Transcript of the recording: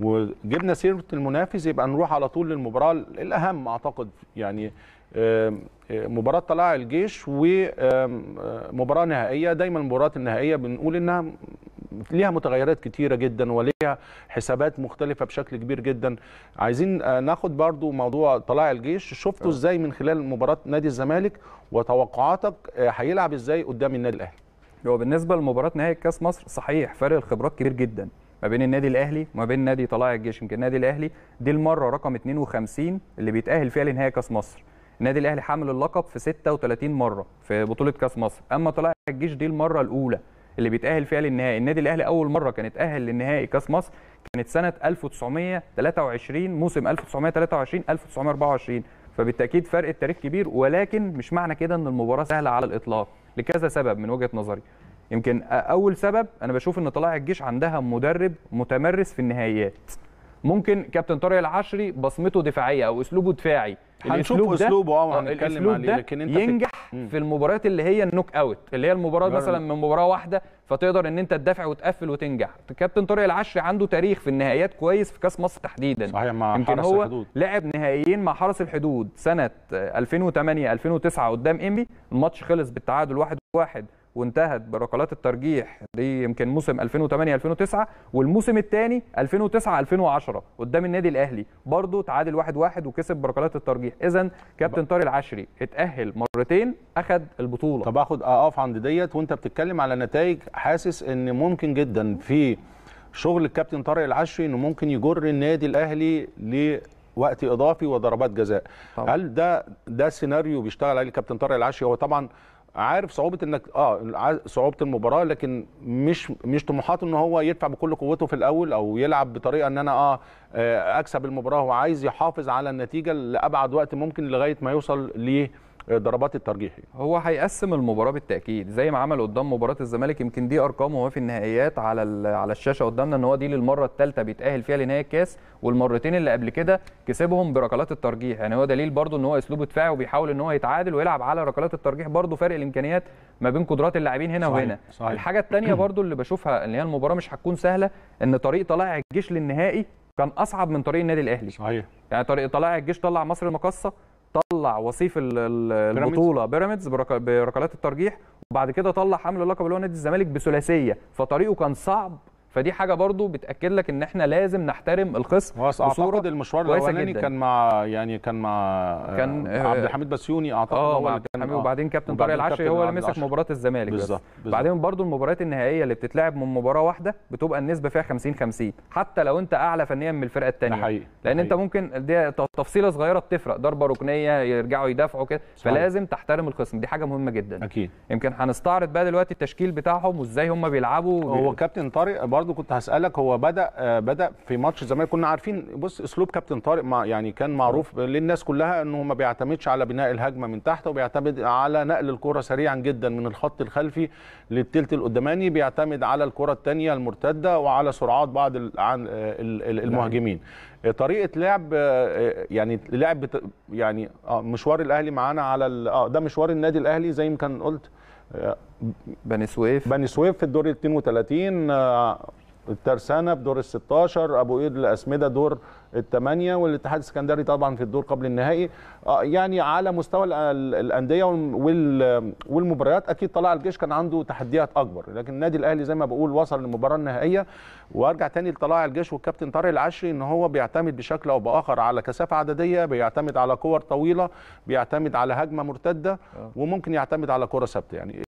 وجبنا سيره المنافس يبقى نروح على طول للمباراه الاهم اعتقد يعني مباراه طلائع الجيش ومباراه نهائيه دايما المباراه النهائيه بنقول انها ليها متغيرات كتيره جدا وليها حسابات مختلفه بشكل كبير جدا عايزين آه، ناخد برضو موضوع طلائع الجيش شفته آه. ازاي من خلال مباراه نادي الزمالك وتوقعاتك آه، هيلعب ازاي قدام النادي الاهلي هو بالنسبه لمباراه نهائي كاس مصر صحيح فرق الخبرات كبير جدا ما بين النادي الاهلي وما بين نادي طلائع الجيش يمكن النادي الاهلي دي المره رقم 52 اللي بيتاهل فيها لنهائي كاس مصر النادي الاهلي حامل اللقب في 36 مره في بطوله كاس مصر اما طلائع الجيش دي المره الاولى اللي بيتاهل فيها للنهائي النادي الاهلي اول مره كان اتاهل للنهائي كاس مصر كانت سنه 1923 موسم 1923 1924 فبالتاكيد فرق التاريخ كبير ولكن مش معنى كده ان المباراه سهله على الاطلاق لكذا سبب من وجهه نظري يمكن اول سبب انا بشوف ان طلائع الجيش عندها مدرب متمرس في النهائيات ممكن كابتن طارق العشري بصمته دفاعيه او اسلوبه دفاعي هنشوف اسلوبه اه هنتكلم عليه لكن انت ينجح في, في المباريات اللي هي النوك اوت اللي هي المباراه جرم. مثلا من مباراه واحده فتقدر ان انت تدافع وتقفل وتنجح كابتن طارق العشري عنده تاريخ في النهائيات كويس في كاس مصر تحديدا صحيح مع يمكن حرس هو الحدود لعب نهائيين مع حرس الحدود سنه 2008 2009 قدام انبي الماتش خلص بالتعادل 1-1 وانتهت بركلات الترجيح دي يمكن موسم 2008 2009 والموسم الثاني 2009 2010 قدام النادي الاهلي برضه تعادل 1-1 واحد واحد وكسب بركلات الترجيح اذا كابتن طارق العشري اتاهل مرتين اخذ البطوله طب اخد آه، اقف عند ديت وانت بتتكلم على نتائج حاسس ان ممكن جدا في شغل الكابتن طارق العشري انه ممكن يجر النادي الاهلي لوقت اضافي وضربات جزاء طبعا. هل ده ده سيناريو بيشتغل عليه الكابتن طارق العشري هو طبعا عارف صعوبه انك اه صعوبه المباراه لكن مش مش طموحاته ان هو يدفع بكل قوته في الاول او يلعب بطريقه ان انا اه, آه، اكسب المباراه هو عايز يحافظ على النتيجه لابعد وقت ممكن لغايه ما يوصل ليه ضربات الترجيح هو هيقسم المباراه بالتاكيد زي ما عمل قدام مباراه الزمالك يمكن دي ارقامه وهو في النهائيات على على الشاشه قدامنا ان هو دي للمره الثالثه بيتاهل فيها لنهائي الكاس والمرتين اللي قبل كده كسبهم بركلات الترجيح يعني هو دليل برده ان هو اسلوبه دفاعي وبيحاول ان هو يتعادل ويلعب على ركلات الترجيح برده فرق الامكانيات ما بين قدرات اللاعبين هنا صحيح. وهنا صحيح. الحاجه الثانيه برده اللي بشوفها ان هي المباراه مش هتكون سهله ان طريق طلائع الجيش للنهائي كان اصعب من طريق النادي الاهلي صحيح يعني طريق طلع الجيش طلع مصر المقصه طلع وصيف البطوله بيراميدز بركلات الترجيح وبعد كده طلع حمل اللقب اللي هو نادي الزمالك بثلاثيه فطريقه كان صعب فدي حاجه برضو بتاكد لك ان احنا لازم نحترم الخصم اعتقد المشوار الاولاني كان مع يعني كان مع آه، كان عبد آه، الحميد بسيوني اعتقد آه هو اللي كان آه، وبعدين كابتن طارق العشري هو اللي مسك مباراه الزمالك بالظبط بعدين برضو المباريات النهائيه اللي بتتلعب من مباراه واحده بتبقى النسبه فيها 50 50 حتى لو انت اعلى فنيا من الفرقه الثانيه لان حقيقي. انت ممكن دي تفصيله صغيره بتفرق ضربه ركنيه يرجعوا يدافعوا كده فلازم تحترم القسم دي حاجه مهمه جدا اكيد يمكن هنستعرض بقى دلوقتي التشكيل بتاعهم وازاي هم بيلعبوا هو كابتن طارق برضو كنت هسالك هو بدا آه، بدا في ماتش الزمالك كنا عارفين بص اسلوب كابتن طارق مع يعني كان معروف آه. للناس كلها انه ما بيعتمدش على بناء الهجمه من تحت وبيعتمد على نقل الكره سريعا جدا من الخط الخلفي للثلث القداماني بيعتمد على الكره الثانيه المرتده وعلى سرعات بعض نعم. المهاجمين آه، طريقه لعب يعني لعب يعني مشوار الاهلي معانا على اه ده مشوار النادي الاهلي زي ما كان قلت بني سويف بني سويف في الدور 32 الترسانه في دور ال 16 ابو قير الاسمده دور الثمانيه والاتحاد السكندري طبعا في الدور قبل النهائي آه، يعني على مستوى الانديه والمباريات اكيد طلع الجيش كان عنده تحديات اكبر لكن النادي الاهلي زي ما بقول وصل للمباراه النهائيه وارجع تاني لطلائع الجيش والكابتن طارق العشري ان هو بيعتمد بشكل او باخر على كثافه عدديه بيعتمد على كور طويله بيعتمد على هجمه مرتده آه. وممكن يعتمد على كره ثابته يعني